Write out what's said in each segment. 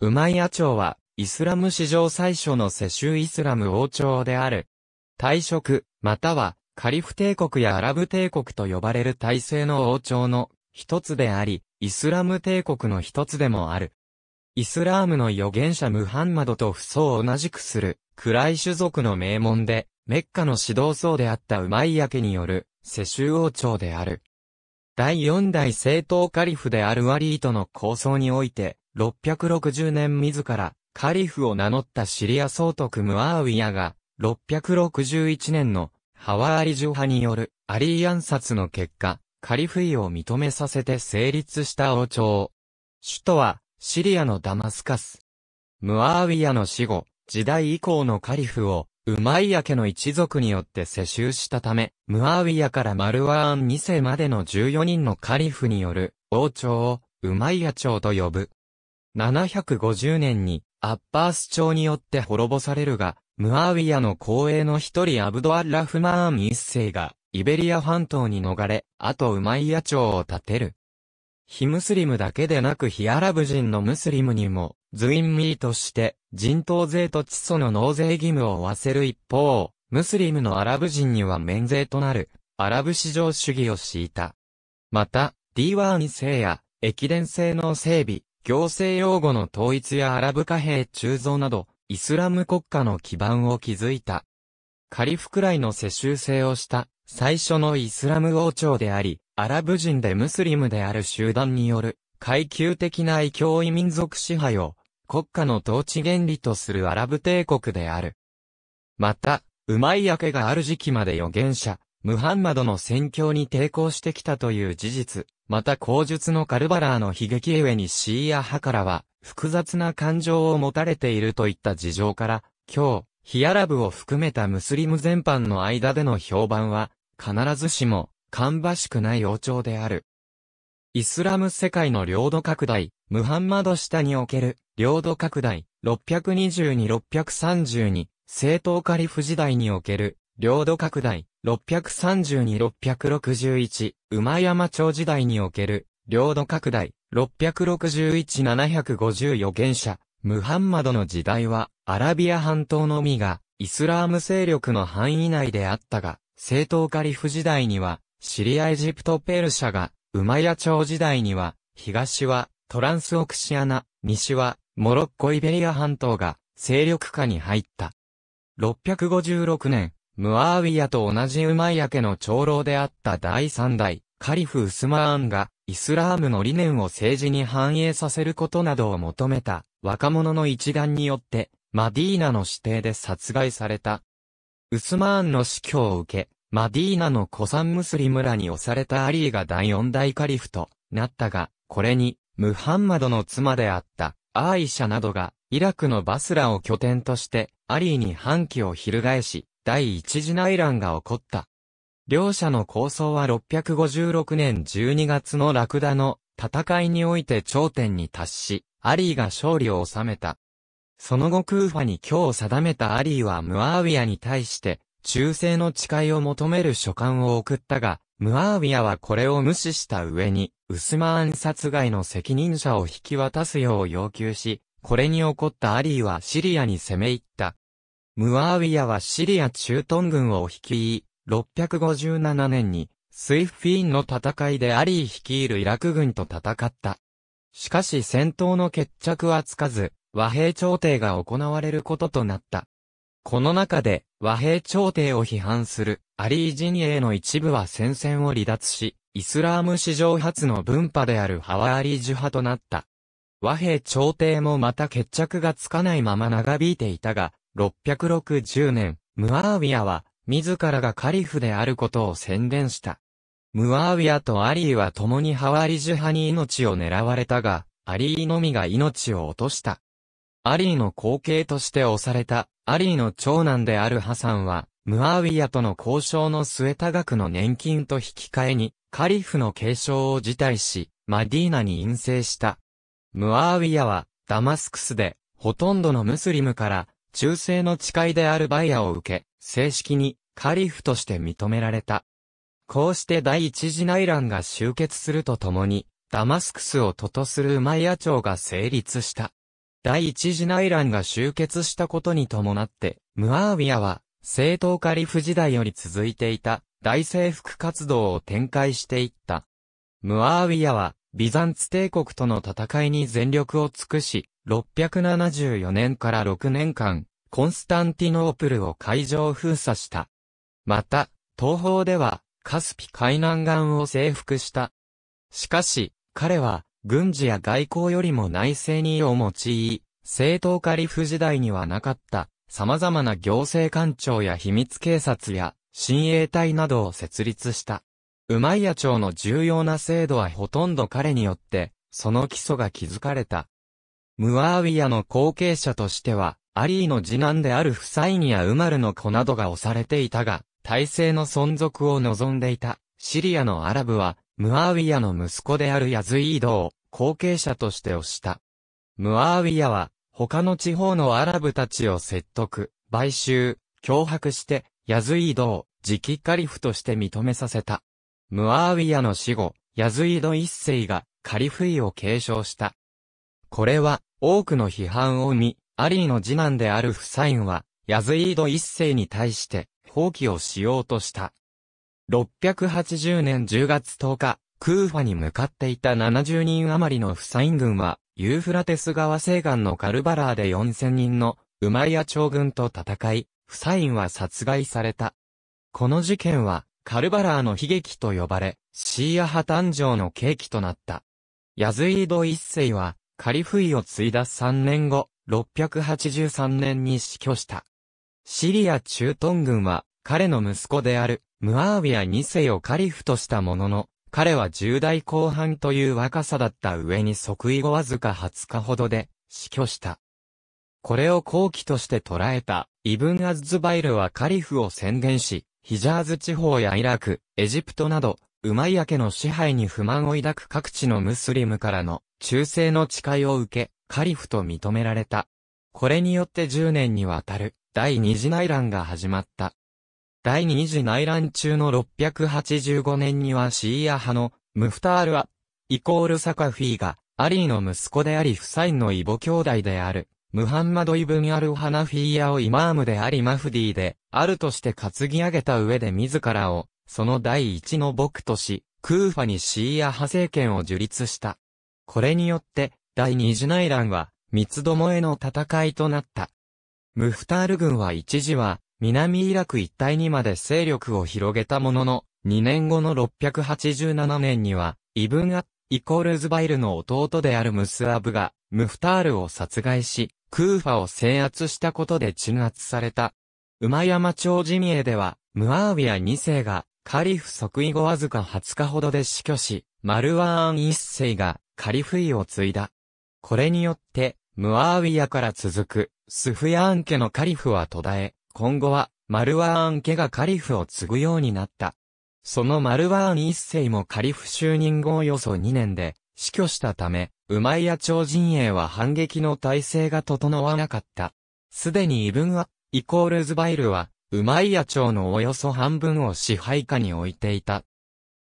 ウマイヤ朝は、イスラム史上最初の世襲イスラム王朝である。退職、または、カリフ帝国やアラブ帝国と呼ばれる体制の王朝の一つであり、イスラム帝国の一つでもある。イスラームの預言者ムハンマドと不相同じくする、暗い種族の名門で、メッカの指導層であったウマイヤ家による、世襲王朝である。第四代政党カリフであるワリートの構想において、660年自ら、カリフを名乗ったシリア総督ムアーウィアが、661年のハワーリジュ派によるアリー暗殺の結果、カリフイを認めさせて成立した王朝。首都はシリアのダマスカス。ムアーウィアの死後、時代以降のカリフをウマイヤ家の一族によって世襲したため、ムアーウィアからマルワーン2世までの14人のカリフによる王朝をウマイヤ朝と呼ぶ。750年にアッバース朝によって滅ぼされるが、ムアウィアの後衛の一人アブドアッラフマーン一世が、イベリア半島に逃れ、あとウマイヤ朝を建てる。非ムスリムだけでなく非アラブ人のムスリムにも、ズインミーとして、人頭税と地祖の納税義務を負わせる一方、ムスリムのアラブ人には免税となる、アラブ市場主義を敷いた。また、D1 制や、駅伝性能整備、行政用語の統一やアラブ貨幣鋳造など、イスラム国家の基盤を築いた。カリフくらいの世襲制をした最初のイスラム王朝であり、アラブ人でムスリムである集団による階級的な異教異民族支配を国家の統治原理とするアラブ帝国である。また、うまいやけがある時期まで預言者、ムハンマドの宣教に抵抗してきたという事実、また口述のカルバラーの悲劇ゆえにシーア派からは、複雑な感情を持たれているといった事情から、今日、ヒアラブを含めたムスリム全般の間での評判は、必ずしも、かんばしくない王朝である。イスラム世界の領土拡大、ムハンマド下における領土拡大、622-632、正統カリフ時代における領土拡大、632-661、馬山町時代における、領土拡大、661-750予言者、ムハンマドの時代は、アラビア半島のみが、イスラーム勢力の範囲内であったが、正統カリフ時代には、シリアエジプトペルシャが、ウマヤ朝時代には、東は、トランスオクシアナ、西は、モロッコイベリア半島が、勢力下に入った。656年、ムアーウィアと同じウマイヤ家の長老であった第三代、カリフ・ウスマーンが、イスラームの理念を政治に反映させることなどを求めた、若者の一団によって、マディーナの指定で殺害された。ウスマーンの死去を受け、マディーナの古参ムスリ村に押されたアリーが第四代カリフとなったが、これに、ムハンマドの妻であった、アーイシャなどが、イラクのバスラを拠点として、アリーに反旗を翻し、第一次内乱が起こった。両者の構想は656年12月のラクダの戦いにおいて頂点に達し、アリーが勝利を収めた。その後クーファに今日定めたアリーはムアーウィアに対して、忠誠の誓いを求める書簡を送ったが、ムアーウィアはこれを無視した上に、ウスマーン殺害の責任者を引き渡すよう要求し、これに起こったアリーはシリアに攻め入った。ムアーウィアはシリア中東軍を率い、657年に、スイフフィーンの戦いでアリー率いるイラク軍と戦った。しかし戦闘の決着はつかず、和平調停が行われることとなった。この中で和平調停を批判するアリー陣営の一部は戦線を離脱し、イスラーム史上初の分派であるハワーリージュ派となった。和平調停もまた決着がつかないまま長引いていたが、660年、ムアーウィアは、自らがカリフであることを宣伝した。ムアーウィアとアリーは共にハワリジュ派に命を狙われたが、アリーのみが命を落とした。アリーの後継として押された、アリーの長男であるハサンは、ムアーウィアとの交渉の末多額の年金と引き換えに、カリフの継承を辞退し、マディーナに陰性した。ムアーウィアは、ダマスクスで、ほとんどのムスリムから、忠誠の誓いであるバイアを受け、正式にカリフとして認められた。こうして第一次内乱が終結するとともに、ダマスクスを徒とするウマイヤ朝が成立した。第一次内乱が終結したことに伴って、ムアービアは、正統カリフ時代より続いていた、大征服活動を展開していった。ムアービアは、ビザンツ帝国との戦いに全力を尽くし、674年から6年間、コンスタンティノープルを海上封鎖した。また、東方では、カスピ海南岸を征服した。しかし、彼は、軍事や外交よりも内政にを用い、正党カリフ時代にはなかった、様々な行政官庁や秘密警察や、親衛隊などを設立した。馬屋町の重要な制度はほとんど彼によって、その基礎が築かれた。ムアーウィアの後継者としては、アリーの次男であるフサイニア・ウマルの子などが押されていたが、体制の存続を望んでいた、シリアのアラブは、ムアーウィアの息子であるヤズイードを後継者として推した。ムアーウィアは、他の地方のアラブたちを説得、買収、脅迫して、ヤズイードを磁気カリフとして認めさせた。ムアーウィアの死後、ヤズイド一世がカリフイを継承した。これは多くの批判を生み、アリーの次男であるフサインは、ヤズイード一世に対して放棄をしようとした。680年10月10日、クーファに向かっていた70人余りのフサイン軍は、ユーフラテス川西岸のカルバラーで4000人のウマイア朝軍と戦い、フサインは殺害された。この事件は、カルバラーの悲劇と呼ばれ、シーア派誕生の契機となった。ヤズイード一世は、カリフイを継いだ3年後、683年に死去した。シリア中東軍は、彼の息子である、ムアービア二世をカリフとしたものの、彼は10代後半という若さだった上に即位後わずか20日ほどで死去した。これを後期として捉えたイブン・アズズバイルはカリフを宣言し、ヒジャーズ地方やイラク、エジプトなど、ウマイヤ家の支配に不満を抱く各地のムスリムからの忠誠の誓いを受け、カリフと認められた。これによって10年にわたる第二次内乱が始まった。第二次内乱中の685年にはシーア派のムフタールア、イコールサカフィーがアリーの息子でありフサインの異母兄弟であるムハンマド・イブン・アル・ハナフィーヤをイマームでありマフディで、あるとして担ぎ上げた上で自らを、その第一の僕とし、クーファにシーア派政権を樹立した。これによって、第二次内乱は、三つどもえの戦いとなった。ムフタール軍は一時は、南イラク一帯にまで勢力を広げたものの、2年後の687年には、イブン・アッイコールズバイルの弟であるムスアブが、ムフタールを殺害し、クーファを制圧したことで鎮圧された。馬山町ジミエでは、ムアービア2世が、カリフ即位後わずか20日ほどで死去し、マルワーン1世が、カリフ位を継いだ。これによって、ムアービアから続く、スフヤーン家のカリフは途絶え、今後は、マルワーン家がカリフを継ぐようになった。そのマルワーン一世もカリフ就任後およそ2年で死去したため、ウマイヤ朝陣営は反撃の体制が整わなかった。すでにイブンア、イコールズバイルは、ウマイヤ朝のおよそ半分を支配下に置いていた。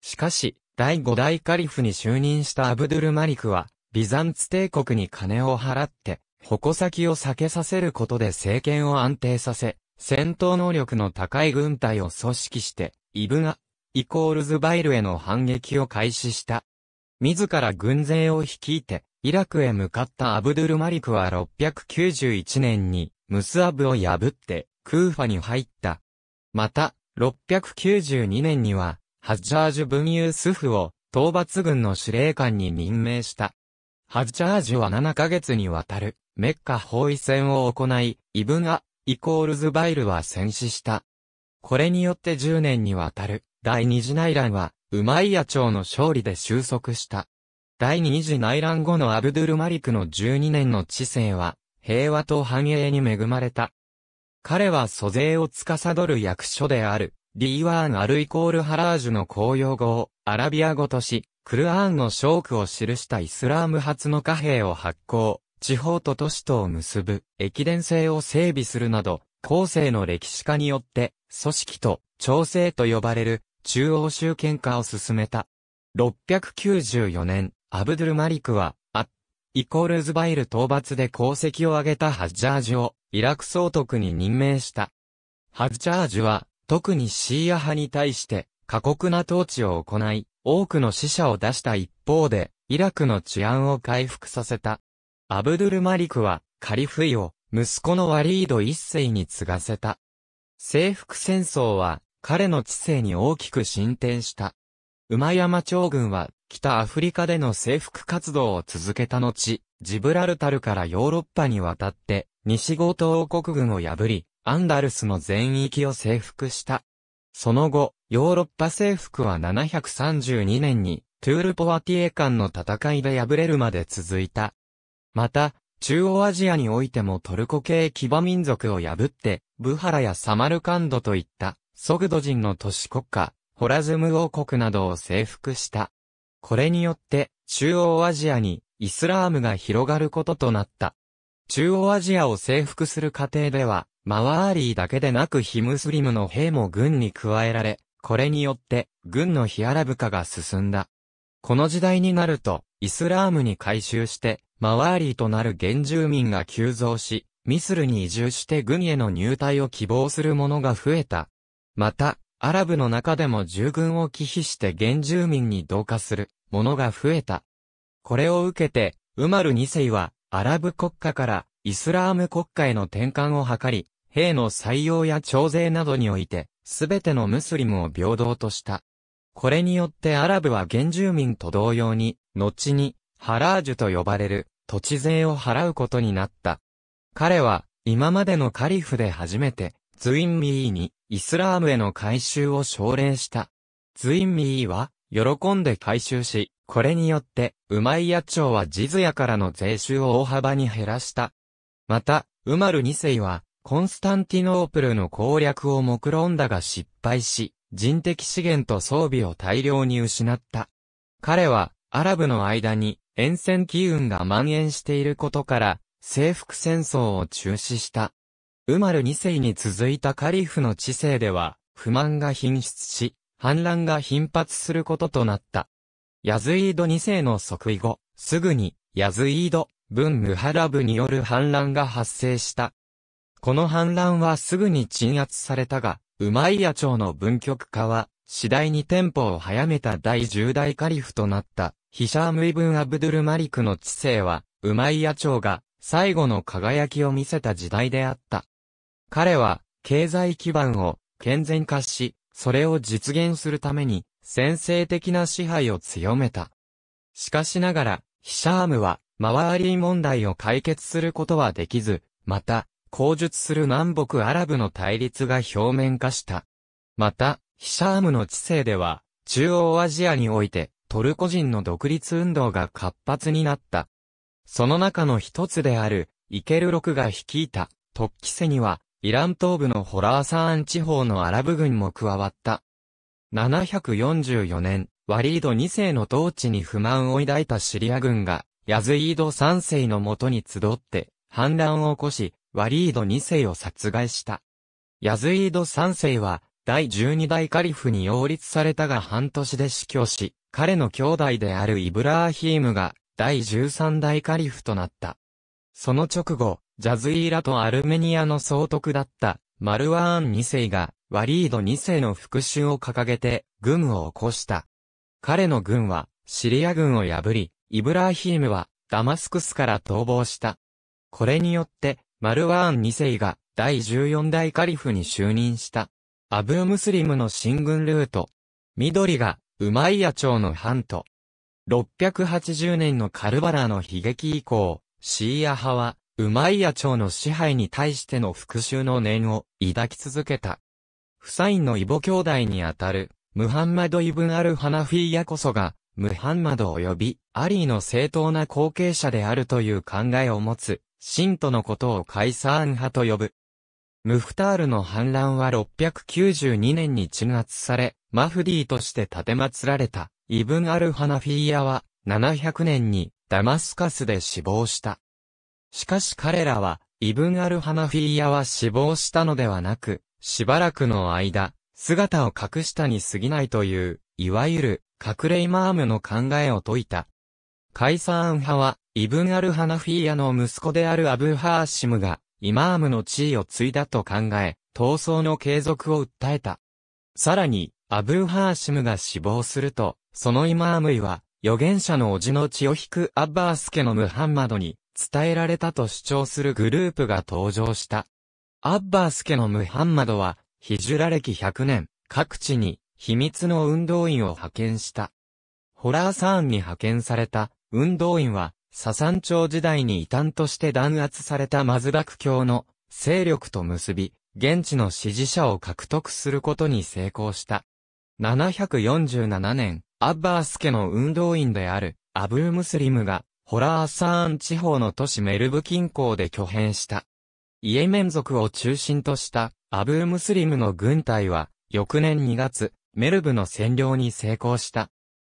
しかし、第5代カリフに就任したアブドゥルマリクは、ビザンツ帝国に金を払って、矛先を避けさせることで政権を安定させ、戦闘能力の高い軍隊を組織して、イブンア、イコールズバイルへの反撃を開始した。自ら軍勢を率いて、イラクへ向かったアブドゥルマリクは691年に、ムスアブを破って、クーファに入った。また、692年には、ハッジャージュ・ブン・ユースフを、討伐軍の司令官に任命した。ハッジャージュは7ヶ月にわたる、メッカ包囲戦を行い、イブンア、イコールズバイルは戦死した。これによって10年にわたる、第二次内乱は、ウマイヤ朝の勝利で収束した。第二次内乱後のアブドゥルマリクの12年の治世は、平和と繁栄に恵まれた。彼は租税を司る役所である、ディーワーン・アルイコール・ハラージュの公用語を、アラビア語とし、クルアーンの勝負を記したイスラーム発の貨幣を発行、地方と都市とを結ぶ、駅伝制を整備するなど、後世の歴史家によって、組織と調整と呼ばれる中央集権化を進めた。694年、アブドゥルマリクは、アッ、イコールズバイル討伐で功績を挙げたハッジャージを、イラク総督に任命した。ハッジャージは、特にシーア派に対して、過酷な統治を行い、多くの死者を出した一方で、イラクの治安を回復させた。アブドゥルマリクは、カリフイを、息子のワリード一世に継がせた。征服戦争は、彼の知性に大きく進展した。馬山将軍は、北アフリカでの征服活動を続けた後、ジブラルタルからヨーロッパに渡って、西ゴート王国軍を破り、アンダルスの全域を征服した。その後、ヨーロッパ征服は732年に、トゥールポワティエ間の戦いで敗れるまで続いた。また、中央アジアにおいてもトルコ系騎馬民族を破って、ブハラやサマルカンドといったソグド人の都市国家、ホラズム王国などを征服した。これによって、中央アジアにイスラームが広がることとなった。中央アジアを征服する過程では、マワーリーだけでなくヒムスリムの兵も軍に加えられ、これによって軍のヒアラブ化が進んだ。この時代になると、イスラームに改修して、マワーリーとなる原住民が急増し、ミスルに移住して軍への入隊を希望する者が増えた。また、アラブの中でも従軍を忌避して原住民に同化するものが増えた。これを受けて、ウマル2世は、アラブ国家からイスラーム国家への転換を図り、兵の採用や徴税などにおいて、すべてのムスリムを平等とした。これによってアラブは原住民と同様に、後に、ハラージュと呼ばれる、土地税を払うことになった。彼は、今までのカリフで初めて、ズインミーに、イスラームへの改修を奨励した。ズインミーは、喜んで改修し、これによって、ウマイヤ朝はジズヤからの税収を大幅に減らした。また、ウマル2世は、コンスタンティノープルの攻略を目論んだが失敗し、人的資源と装備を大量に失った。彼は、アラブの間に、沿線機運が蔓延していることから、征服戦争を中止した。ウマル2世に続いたカリフの治世では、不満が頻出し、反乱が頻発することとなった。ヤズイード2世の即位後、すぐに、ヤズイード、ン・ムハラブによる反乱が発生した。この反乱はすぐに鎮圧されたが、ウマイヤ朝の文局化は、次第にテンポを早めた第10代カリフとなった、ヒシャームイブン・アブドゥル・マリクの知性は、ウマイヤ朝が、最後の輝きを見せた時代であった。彼は、経済基盤を健全化し、それを実現するために、先制的な支配を強めた。しかしながら、ヒシャームは、周り問題を解決することはできず、また、口述する南北アラブの対立が表面化した。また、ヒシャームの知性では、中央アジアにおいて、トルコ人の独立運動が活発になった。その中の一つである、イケルロクが率いた、突起キセには、イラン東部のホラーサーン地方のアラブ軍も加わった。744年、ワリード2世の統治に不満を抱いたシリア軍が、ヤズイード3世のもとに集って、反乱を起こし、ワリード2世を殺害した。ヤズイード3世は、第12代カリフに擁立されたが半年で死去し、彼の兄弟であるイブラーヒームが、第13代カリフとなった。その直後、ジャズイーラとアルメニアの総督だったマルワーン2世がワリード2世の復讐を掲げて軍を起こした。彼の軍はシリア軍を破り、イブラーヒームはダマスクスから逃亡した。これによってマルワーン2世が第14代カリフに就任した。アブームスリムの進軍ルート。緑がウマイヤ朝のハント。680年のカルバラの悲劇以降、シーア派はウマイヤ朝の支配に対しての復讐の念を抱き続けた。フサインの異母兄弟にあたる、ムハンマド・イブン・アル・ハナフィーヤこそが、ムハンマド及び、アリーの正当な後継者であるという考えを持つ、信徒のことをカイサーン派と呼ぶ。ムフタールの反乱は692年に鎮圧され、マフディとして建て祀られた、イブン・アル・ハナフィーヤは、700年に、ダマスカスで死亡した。しかし彼らは、イブン・アル・ハナフィーヤは死亡したのではなく、しばらくの間、姿を隠したに過ぎないという、いわゆる、隠れイマームの考えを説いた。カイサーン派は、イブン・アル・ハナフィーヤの息子であるアブ・ハーシムが、イマームの地位を継いだと考え、闘争の継続を訴えた。さらに、アブーハーシムが死亡すると、そのイマームイは、預言者の叔父の血を引くアッバース家のムハンマドに、伝えられたと主張するグループが登場した。アッバース家のムハンマドは、ヒジュラ歴100年、各地に秘密の運動員を派遣した。ホラーサーンに派遣された運動員は、ササン朝時代に異端として弾圧されたマズダク教の勢力と結び、現地の支持者を獲得することに成功した。747年、アッバース家の運動員であるアブームスリムがホラーサーン地方の都市メルブ近郊で挙兵した。イエメン族を中心としたアブームスリムの軍隊は、翌年2月、メルブの占領に成功した。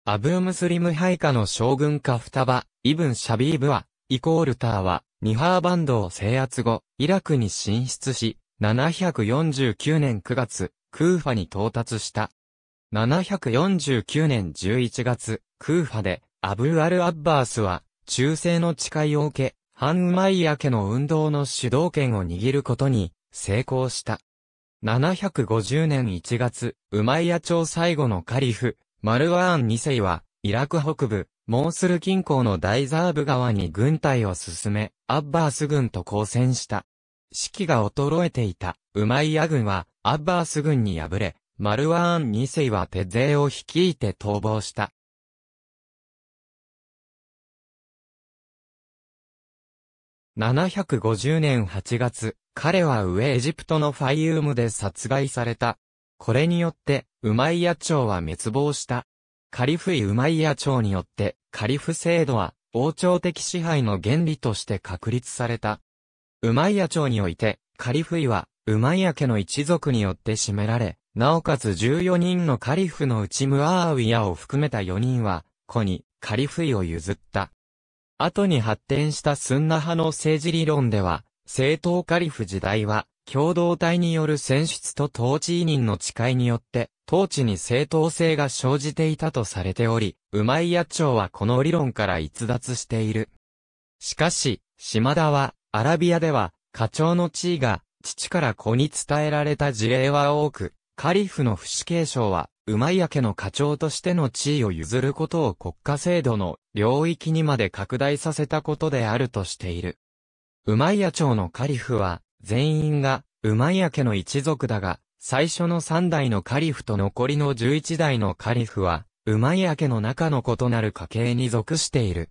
アブームスリム配下の将軍カフタバ、イブン・シャビーブは、イコールターは、ニハーバンドを制圧後、イラクに進出し、749年9月、クーファに到達した。749年11月、クーファで、アブーアル・アッバースは、忠誠の誓いを受け、ハン・ウマイヤ家の運動の主導権を握ることに成功した。750年1月、ウマイヤ朝最後のカリフ、マルワーン2世は、イラク北部、モースル近郊のダイザーブ川に軍隊を進め、アッバース軍と交戦した。士気が衰えていた、ウマイヤ軍は、アッバース軍に敗れ、マルワーン2世は手勢を率いて逃亡した。750年8月、彼は上エジプトのファイウムで殺害された。これによって、ウマイヤ朝は滅亡した。カリフイウマイヤ朝によって、カリフ制度は、王朝的支配の原理として確立された。ウマイヤ朝において、カリフイは、ウマイヤ家の一族によって占められ、なおかつ14人のカリフのうちムアーウィアを含めた4人は、子に、カリフイを譲った。後に発展したスンナ派の政治理論では、政党カリフ時代は、共同体による選出と統治委任の誓いによって、統治に正当性が生じていたとされており、ウマイヤ朝はこの理論から逸脱している。しかし、島田は、アラビアでは、課長の地位が、父から子に伝えられた事例は多く、カリフの不死継承は、馬井家の課長としての地位を譲ることを国家制度の領域にまで拡大させたことであるとしている。馬井町のカリフは、全員が馬井家家の一族だが、最初の3代のカリフと残りの11代のカリフは、馬井家家の中の異なる家系に属している。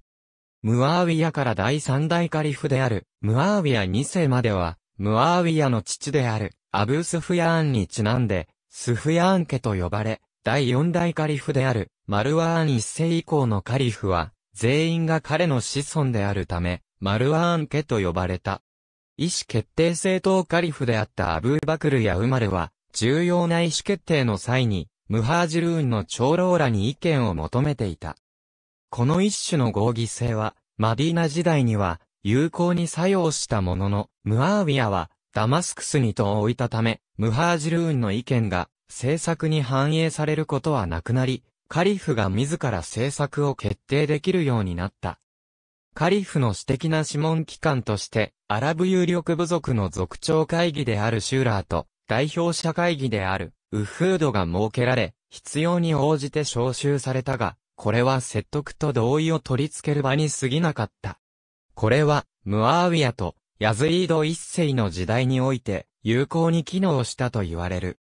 ムアーウィアから第3代カリフである、ムアーウィア2世までは、ムアーウィアの父である、アブースフヤーンにちなんで、スフヤーン家と呼ばれ、第四代カリフである、マルワーン一世以降のカリフは、全員が彼の子孫であるため、マルワーン家と呼ばれた。意思決定政党カリフであったアブーバクルやウマルは、重要な意思決定の際に、ムハージルーンの長老らに意見を求めていた。この一種の合議制は、マディーナ時代には、有効に作用したものの、ムアービアは、ダマスクスにと置いたため、ムハージルーンの意見が、政策に反映されることはなくなり、カリフが自ら政策を決定できるようになった。カリフの私的な諮問機関として、アラブ有力部族の族長会議であるシューラーと、代表者会議である、ウフードが設けられ、必要に応じて招集されたが、これは説得と同意を取り付ける場に過ぎなかった。これは、ムアーウィアと、ヤズイード一世の時代において、有効に機能したと言われる。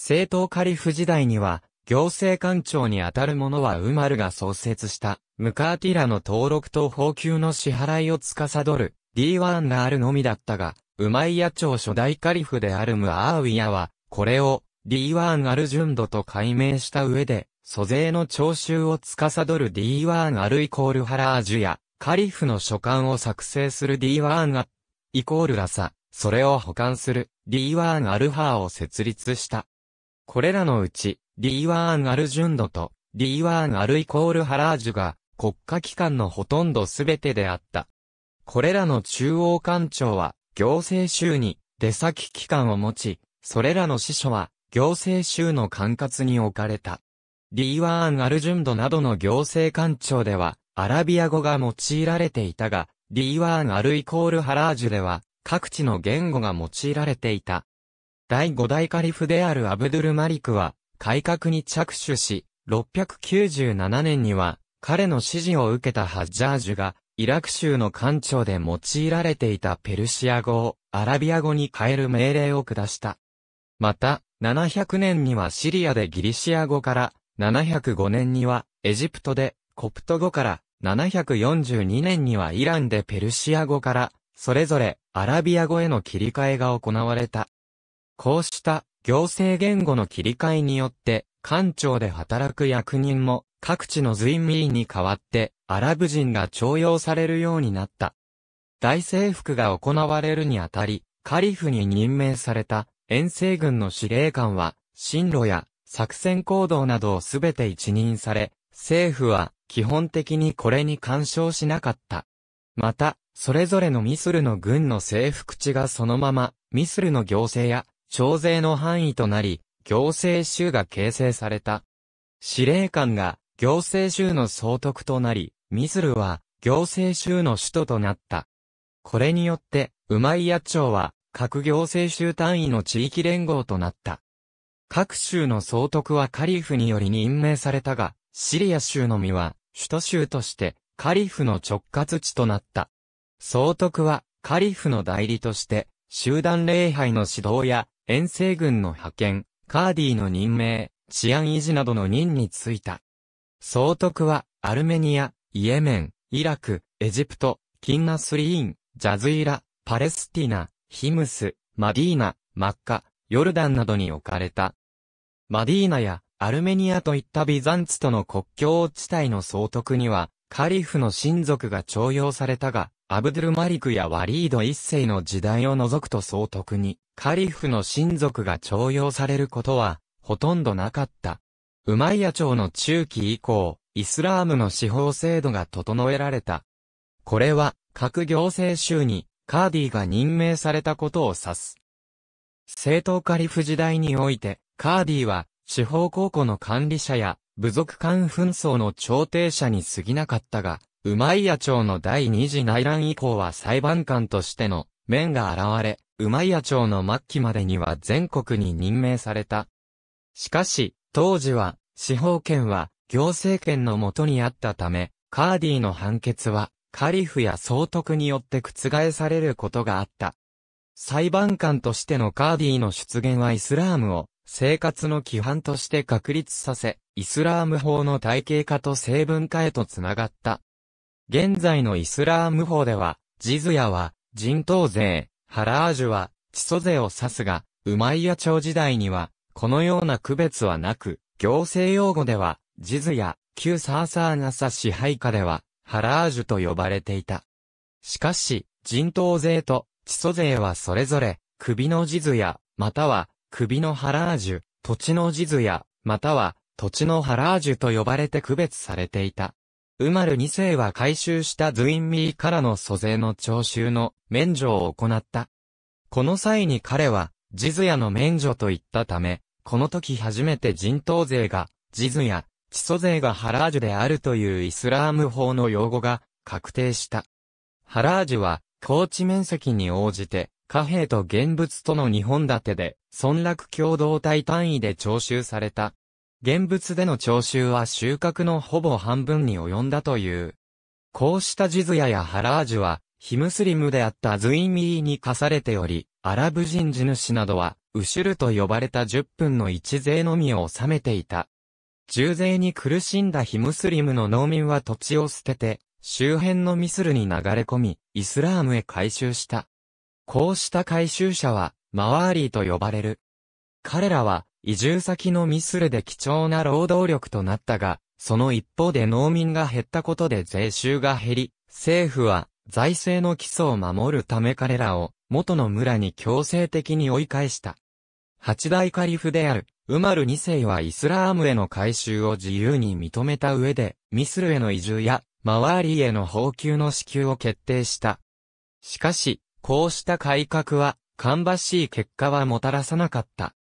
政党カリフ時代には、行政官庁にあたる者はウマルが創設した、ムカーティラの登録と報給の支払いを司る、D1 があるのみだったが、ウマイヤ朝初代カリフであるムアーウィヤは、これを、D1 アルジュンドと改名した上で、租税の徴収を司る D1 アルイコールハラージュや、カリフの書簡を作成する D1 アイコールラサ、それを保管する D1 アルハーを設立した。これらのうち、リーワーン・アルジュンドと、リーワーン・アルイコール・ハラージュが、国家機関のほとんどすべてであった。これらの中央官庁は、行政州に、出先機関を持ち、それらの司書は、行政州の管轄に置かれた。リーワーン・アルジュンドなどの行政官庁では、アラビア語が用いられていたが、リーワーン・アルイコール・ハラージュでは、各地の言語が用いられていた。第5代カリフであるアブドゥルマリクは、改革に着手し、697年には、彼の指示を受けたハッジャージュが、イラク州の官庁で用いられていたペルシア語をアラビア語に変える命令を下した。また、700年にはシリアでギリシア語から、705年にはエジプトでコプト語から、742年にはイランでペルシア語から、それぞれアラビア語への切り替えが行われた。こうした行政言語の切り替えによって、官庁で働く役人も各地のズイミーに代わってアラブ人が徴用されるようになった。大征服が行われるにあたり、カリフに任命された遠征軍の司令官は、進路や作戦行動などをすべて一任され、政府は基本的にこれに干渉しなかった。また、それぞれのミスルの軍の征服地がそのまま、ミスルの行政や徴税の範囲となり、行政州が形成された。司令官が行政州の総督となり、ミスルは行政州の首都となった。これによって、ウマイヤ町は各行政州単位の地域連合となった。各州の総督はカリフにより任命されたが、シリア州のみは首都州としてカリフの直轄地となった。総督はカリフの代理として集団礼拝の指導や遠征軍の派遣、カーディの任命、治安維持などの任に就いた。総督は、アルメニア、イエメン、イラク、エジプト、キンナスリーン、ジャズイラ、パレスティナ、ヒムス、マディーナ、マッカ、ヨルダンなどに置かれた。マディーナやアルメニアといったビザンツとの国境地帯の総督には、カリフの親族が徴用されたが、アブドゥルマリクやワリード一世の時代を除くと総督に、カリフの親族が徴用されることは、ほとんどなかった。ウマイヤ朝の中期以降、イスラームの司法制度が整えられた。これは、各行政州に、カーディが任命されたことを指す。正党カリフ時代において、カーディは、司法高校の管理者や、部族間紛争の調停者に過ぎなかったが、ウマイヤ朝の第二次内乱以降は裁判官としての面が現れ、ウマイヤ朝の末期までには全国に任命された。しかし、当時は、司法権は行政権のもとにあったため、カーディの判決は、カリフや総督によって覆されることがあった。裁判官としてのカーディの出現はイスラームを生活の規範として確立させ、イスラーム法の体系化と成文化へとつながった。現在のイスラーム法では、ジズヤは、人頭税、ハラージュは、地租税を指すが、ウマイヤ朝時代には、このような区別はなく、行政用語では、ジズヤ、旧サーサーナサ支配下では、ハラージュと呼ばれていた。しかし、人頭税と、地租税はそれぞれ、首のジズヤ、または、首のハラージュ、土地のジズヤ、または、土地のハラージュと呼ばれて区別されていた。ウマル2世は回収したズインミーからの租税の徴収の免除を行った。この際に彼は、ジズヤの免除と言ったため、この時初めて人頭税が、ジズヤ、地租税がハラージュであるというイスラーム法の用語が確定した。ハラージュは、高地面積に応じて、貨幣と現物との日本立てで、村落共同体単位で徴収された現物での徴収は収穫のほぼ半分に及んだという。こうしたジズヤやハラージュは、ヒムスリムであったズイミーに課されており、アラブ人地主などは、ウシュルと呼ばれた10分の1税のみを納めていた。重税に苦しんだヒムスリムの農民は土地を捨てて、周辺のミスルに流れ込み、イスラームへ回収した。こうした回収者は、マワーリーと呼ばれる。彼らは、移住先のミスルで貴重な労働力となったが、その一方で農民が減ったことで税収が減り、政府は財政の基礎を守るため彼らを元の村に強制的に追い返した。八大カリフである、ウマル二世はイスラームへの改修を自由に認めた上で、ミスルへの移住や、周りへの報給の支給を決定した。しかし、こうした改革は、かんばしい結果はもたらさなかった。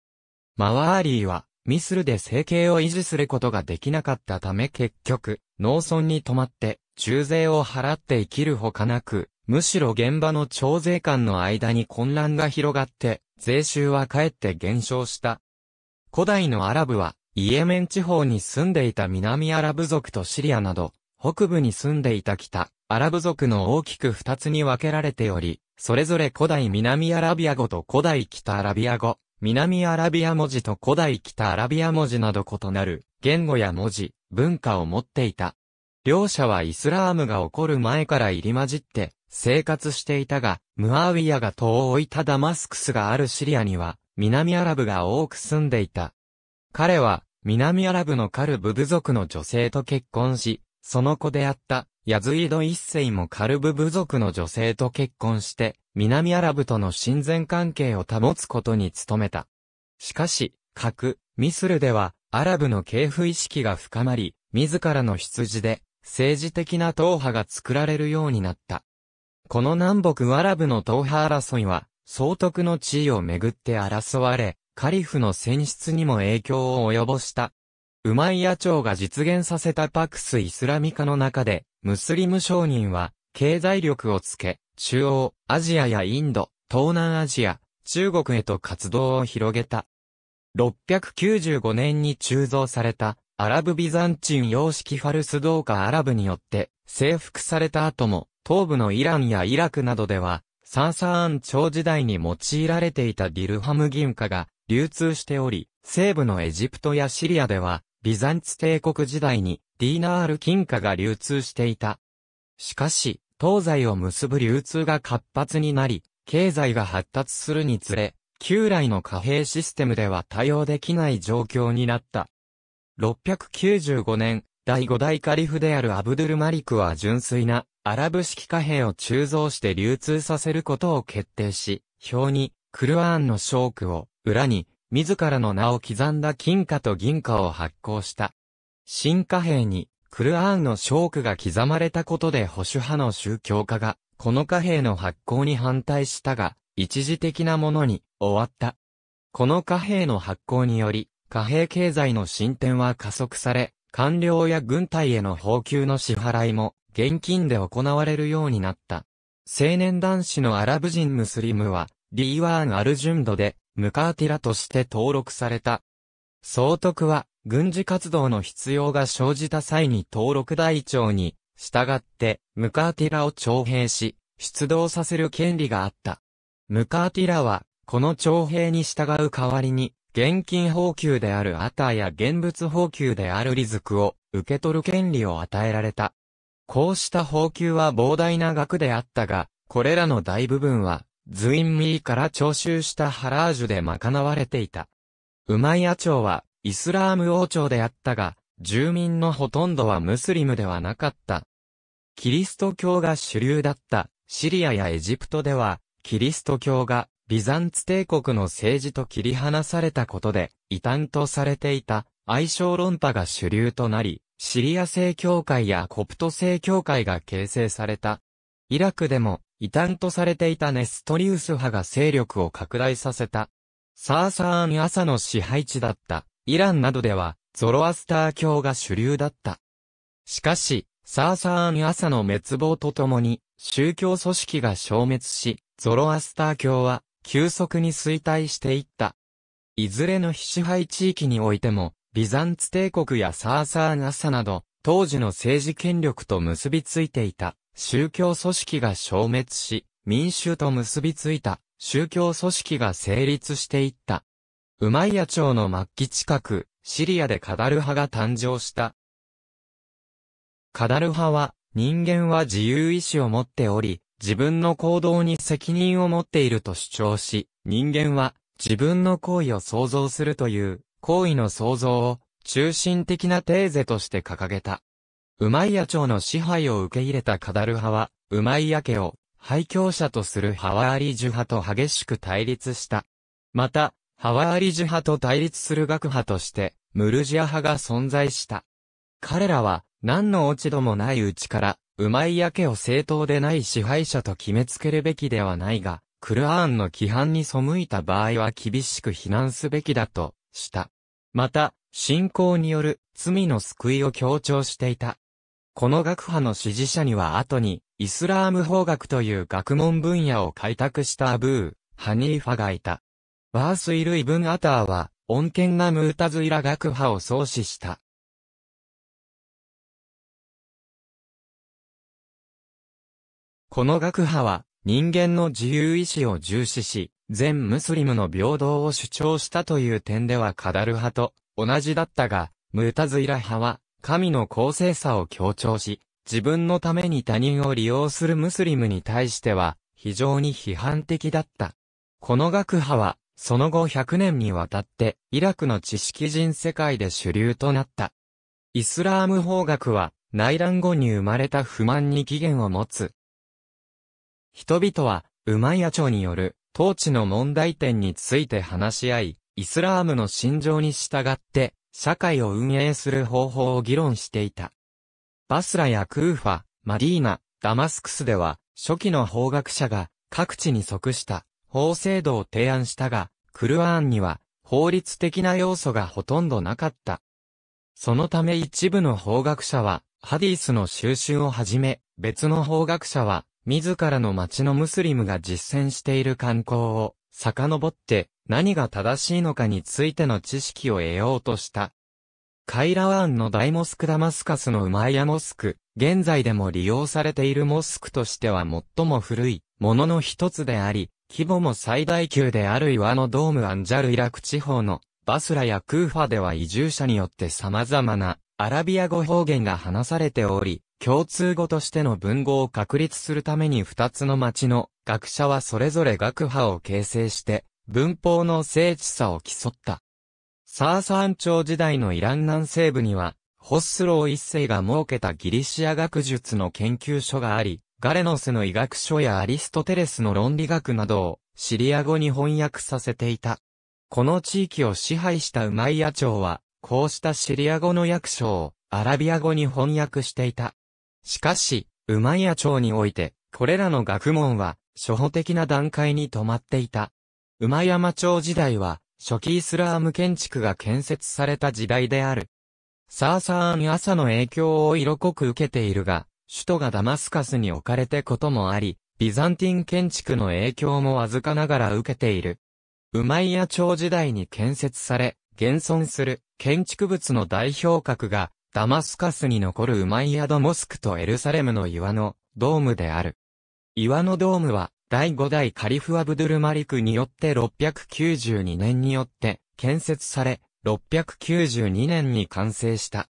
マワーリーは、ミスルで生計を維持することができなかったため結局、農村に泊まって、中税を払って生きるほかなく、むしろ現場の徴税官の間に混乱が広がって、税収はかえって減少した。古代のアラブは、イエメン地方に住んでいた南アラブ族とシリアなど、北部に住んでいた北、アラブ族の大きく二つに分けられており、それぞれ古代南アラビア語と古代北アラビア語、南アラビア文字と古代北アラビア文字など異なる言語や文字、文化を持っていた。両者はイスラームが起こる前から入り混じって生活していたが、ムアウィアが戸を置いたダマスクスがあるシリアには南アラブが多く住んでいた。彼は南アラブのカルブ部族の女性と結婚し、その子であったヤズイド一世もカルブ部族の女性と結婚して、南アラブとの親善関係を保つことに努めた。しかし、核、ミスルでは、アラブの系譜意識が深まり、自らの羊で、政治的な党派が作られるようになった。この南北アラブの党派争いは、総督の地位をめぐって争われ、カリフの選出にも影響を及ぼした。ウマイヤ朝が実現させたパクス・イスラミカの中で、ムスリム商人は、経済力をつけ、中央、アジアやインド、東南アジア、中国へと活動を広げた。695年に鋳造された、アラブビザンチン様式ファルス同化アラブによって、征服された後も、東部のイランやイラクなどでは、サンサーン朝時代に用いられていたディルハム銀貨が流通しており、西部のエジプトやシリアでは、ビザンツ帝国時代にディーナール金貨が流通していた。しかし、東西を結ぶ流通が活発になり、経済が発達するにつれ、旧来の貨幣システムでは対応できない状況になった。695年、第5代カリフであるアブドゥルマリクは純粋なアラブ式貨幣を鋳造して流通させることを決定し、表にクルアーンのショークを裏に自らの名を刻んだ金貨と銀貨を発行した。新貨幣に、クルアーンのシクが刻まれたことで保守派の宗教家が、この貨幣の発行に反対したが、一時的なものに終わった。この貨幣の発行により、貨幣経済の進展は加速され、官僚や軍隊への報給の支払いも、現金で行われるようになった。青年男子のアラブ人ムスリムは、リーワーン・アルジュンドで、ムカーティラとして登録された。総督は、軍事活動の必要が生じた際に登録台帳に、従って、ムカーティラを徴兵し、出動させる権利があった。ムカーティラは、この徴兵に従う代わりに、現金報給であるアターや現物報給であるリズクを受け取る権利を与えられた。こうした報給は膨大な額であったが、これらの大部分はズインミーから徴収したハラージュで賄われていた。ウマイア朝は、イスラーム王朝であったが、住民のほとんどはムスリムではなかった。キリスト教が主流だったシリアやエジプトでは、キリスト教がビザンツ帝国の政治と切り離されたことで、異端とされていた愛称論破が主流となり、シリア正教会やコプト正教会が形成された。イラクでも異端とされていたネストリウス派が勢力を拡大させた。サーサーン朝の支配地だったイランなどではゾロアスター教が主流だった。しかし、サーサーン朝の滅亡とともに宗教組織が消滅し、ゾロアスター教は急速に衰退していった。いずれの非支配地域においても、ビザンツ帝国やサーサーン朝など、当時の政治権力と結びついていた。宗教組織が消滅し、民衆と結びついた宗教組織が成立していった。ウマイヤ朝の末期近く、シリアでカダル派が誕生した。カダル派は、人間は自由意志を持っており、自分の行動に責任を持っていると主張し、人間は自分の行為を創造するという、行為の創造を中心的なテーゼとして掲げた。ウマイヤ朝の支配を受け入れたカダル派は、ウマイヤ家を、廃教者とするハワーリジュ派と激しく対立した。また、ハワーリジュ派と対立する学派として、ムルジア派が存在した。彼らは、何の落ち度もないうちから、ウマイヤ家を正当でない支配者と決めつけるべきではないが、クルアーンの規範に背いた場合は厳しく非難すべきだと、した。また、信仰による罪の救いを強調していた。この学派の支持者には後に、イスラーム法学という学問分野を開拓したアブー、ハニーファがいた。バースイル・イブン・アターは、穏健なムータズイラ学派を創始した。この学派は、人間の自由意志を重視し、全ムスリムの平等を主張したという点ではカダル派と同じだったが、ムータズイラ派は神の公正さを強調し、自分のために他人を利用するムスリムに対しては、非常に批判的だった。この学派は、その後100年にわたって、イラクの知識人世界で主流となった。イスラーム法学は、内乱後に生まれた不満に起源を持つ。人々は、ウマイヤ朝による、統治の問題点について話し合い、イスラームの心情に従って、社会を運営する方法を議論していた。バスラやクーファ、マディーナ、ダマスクスでは、初期の法学者が各地に即した法制度を提案したが、クルアーンには法律的な要素がほとんどなかった。そのため一部の法学者は、ハディスの収集をはじめ、別の法学者は、自らの町のムスリムが実践している観光を、遡って、何が正しいのかについての知識を得ようとした。カイラワーンの大モスクダマスカスのウマイヤモスク、現在でも利用されているモスクとしては最も古いものの一つであり、規模も最大級である岩のドームアンジャルイラク地方のバスラやクーファでは移住者によって様々なアラビア語方言が話されており、共通語としての文語を確立するために二つの町の学者はそれぞれ学派を形成して文法の精緻さを競った。サーサーン朝時代のイラン南西部には、ホッスロー一世が設けたギリシア学術の研究所があり、ガレノスの医学書やアリストテレスの論理学などをシリア語に翻訳させていた。この地域を支配したウマイヤ朝は、こうしたシリア語の訳書をアラビア語に翻訳していた。しかし、ウマイヤ朝において、これらの学問は、初歩的な段階に止まっていた。馬山町時代は、初期イスラーム建築が建設された時代である。サーサーン朝の影響を色濃く受けているが、首都がダマスカスに置かれてこともあり、ビザンティン建築の影響もわずかながら受けている。ウマイヤ朝時代に建設され、現存する建築物の代表格が、ダマスカスに残るウマイヤドモスクとエルサレムの岩のドームである。岩のドームは、第5代カリフ・アブドゥル・マリクによって692年によって建設され、692年に完成した。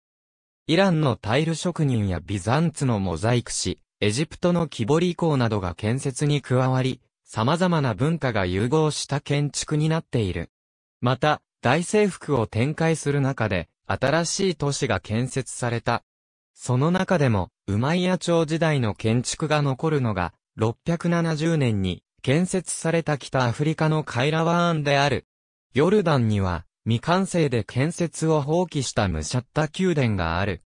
イランのタイル職人やビザンツのモザイク師、エジプトの木彫り工などが建設に加わり、様々な文化が融合した建築になっている。また、大征服を展開する中で、新しい都市が建設された。その中でも、ウマイヤ朝時代の建築が残るのが、6 7 0年に建設された北アフリカのカイラワーンである。ヨルダンには未完成で建設を放棄したムシャッタ宮殿がある。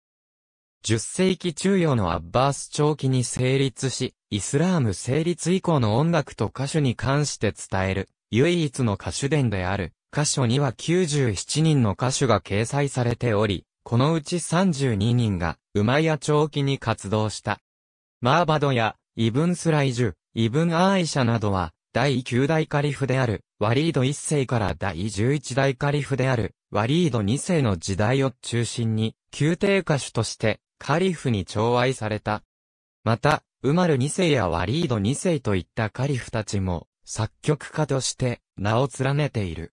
10世紀中世のアッバース長期に成立し、イスラーム成立以降の音楽と歌手に関して伝える、唯一の歌手伝である、歌手には97人の歌手が掲載されており、このうち32人が、馬や長期に活動した。マーバドやイブンスライジュ、イブンアーイシャなどは、第9代カリフである、ワリード1世から第11代カリフである、ワリード2世の時代を中心に、宮廷歌手として、カリフに寵愛された。また、ウマル2世やワリード2世といったカリフたちも、作曲家として、名を連ねている。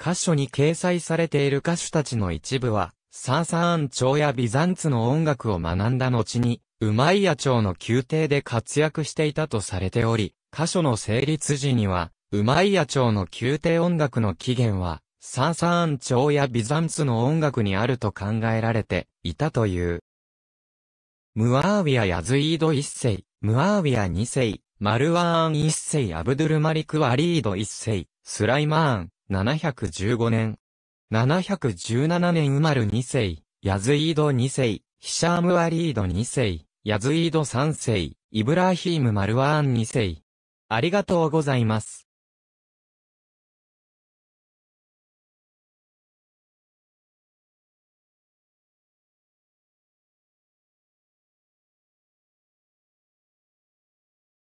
歌手に掲載されている歌手たちの一部は、サーサーン朝やビザンツの音楽を学んだ後に、マイヤ朝の宮廷で活躍していたとされており、箇所の成立時には、マイヤ朝の宮廷音楽の起源は、サンサーン朝やビザンツの音楽にあると考えられていたという。ムアーウィア・ヤズイード一世、ムアーウィア二世、マルワーン一世、アブドゥルマリク・ワリード一世、スライマーン、715年。717年生まれ二世、ヤズイード二世、ヒシャーム・ワリード二世。ヤズイード3世、イブラーヒーム・マルワーン2世。ありがとうございます。